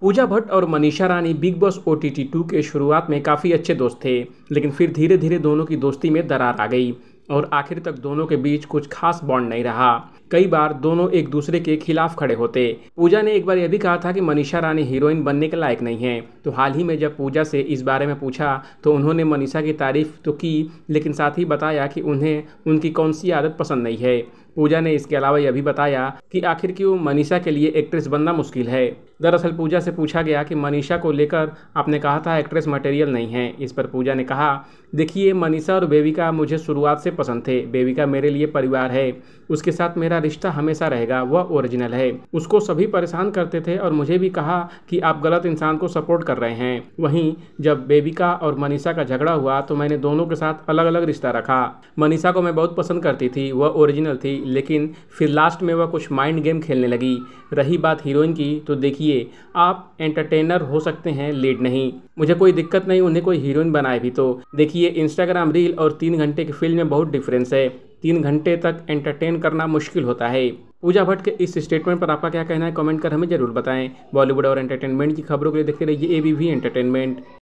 पूजा भट्ट और Manisha Rani Bigg Boss O T T two शुरुआत में काफ़ी अच्छे दोस्त थे लेकिन फिर धीरे धीरे दोनों की दोस्ती में दरार आ गई और आखिर तक दोनों के बीच कुछ खास बॉन्ड नहीं रहा कई बार दोनों एक दूसरे के खिलाफ खड़े होते पूजा ने एक बार यह भी कहा था कि मनीषा रानी हीरोइन बनने के लायक नहीं है तो हाल ही में जब पूजा से इस बारे में पूछा तो उन्होंने मनीषा की तारीफ तो की लेकिन साथ ही बताया कि उन्हें उनकी कौन सी आदत पसंद नहीं है पूजा ने इसके अलावा यह भी बताया कि आखिर क्यों मनीषा के लिए एक्ट्रेस बनना मुश्किल है दरअसल पूजा से पूछा गया कि मनीषा को लेकर आपने कहा था एक्ट्रेस मटेरियल नहीं है इस पर पूजा ने कहा देखिए मनीषा और बेबिका मुझे शुरुआत से पसंद थे बेबिका मेरे लिए परिवार है उसके साथ मेरा रिश्ता हमेशा रहेगा वह ओरिजिनल है उसको सभी परेशान करते थे और मुझे भी कहा कि आप गलत इंसान को सपोर्ट कर रहे हैं वहीं जब बेबिका और मनीषा का झगड़ा हुआ तो मैंने दोनों के साथ अलग अलग रिश्ता रखा मनीषा को मैं बहुत पसंद करती थी वह ओरिजिनल थी लेकिन फिर लास्ट में वह कुछ माइंड गेम खेलने लगी रही बात हीरोइन की तो देखिए आप एंटरटेनर हो सकते हैं लीड नहीं मुझे कोई दिक्कत नहीं उन्हें कोई हीरोइन बनाए भी तो देखिए इंस्टाग्राम रील और तीन घंटे की फिल्म में बहुत डिफरेंस है तीन घंटे तक एंटरटेन करना मुश्किल होता है पूजा भट्ट के इस स्टेटमेंट पर आपका क्या कहना है कमेंट कर हमें जरूर बताएं बॉलीवुड और एंटरटेनमेंट की खबरों के लिए देखते रहिए ए बी एंटरटेनमेंट